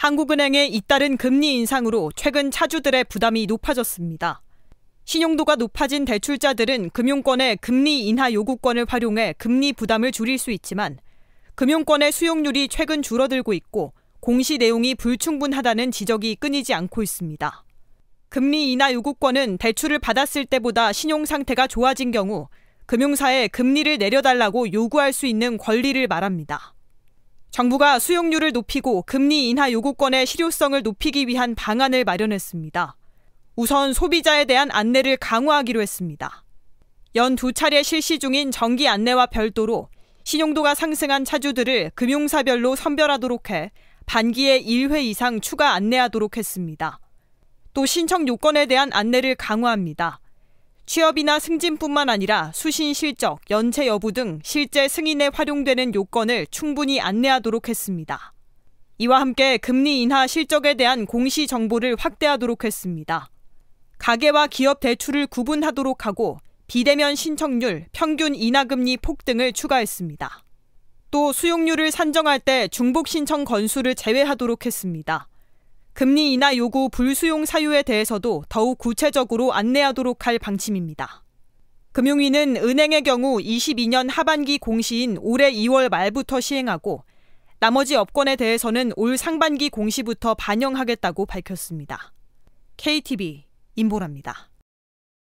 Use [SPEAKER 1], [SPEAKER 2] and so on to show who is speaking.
[SPEAKER 1] 한국은행의 잇따른 금리 인상으로 최근 차주들의 부담이 높아졌습니다. 신용도가 높아진 대출자들은 금융권의 금리 인하 요구권을 활용해 금리 부담을 줄일 수 있지만 금융권의 수용률이 최근 줄어들고 있고 공시 내용이 불충분하다는 지적이 끊이지 않고 있습니다. 금리 인하 요구권은 대출을 받았을 때보다 신용 상태가 좋아진 경우 금융사에 금리를 내려달라고 요구할 수 있는 권리를 말합니다. 정부가 수용률을 높이고 금리 인하 요구권의 실효성을 높이기 위한 방안을 마련했습니다. 우선 소비자에 대한 안내를 강화하기로 했습니다. 연 두 차례 실시 중인 정기 안내와 별도로 신용도가 상승한 차주들을 금융사별로 선별하도록 해 반기에 1회 이상 추가 안내하도록 했습니다. 또 신청 요건에 대한 안내를 강화합니다. 취업이나 승진뿐만 아니라 수신 실적, 연체 여부 등 실제 승인에 활용되는 요건을 충분히 안내하도록 했습니다. 이와 함께 금리 인하 실적에 대한 공시 정보를 확대하도록 했습니다. 가계와 기업 대출을 구분하도록 하고 비대면 신청률, 평균 인하금리 폭 등을 추가했습니다. 또 수용률을 산정할 때 중복 신청 건수를 제외하도록 했습니다. 금리 인하 요구 불수용 사유에 대해서도 더욱 구체적으로 안내하도록 할 방침입니다. 금융위는 은행의 경우 22년 하반기 공시인 올해 2월 말부터 시행하고 나머지 업권에 대해서는 올 상반기 공시부터 반영하겠다고 밝혔습니다. KTV 임보라입니다.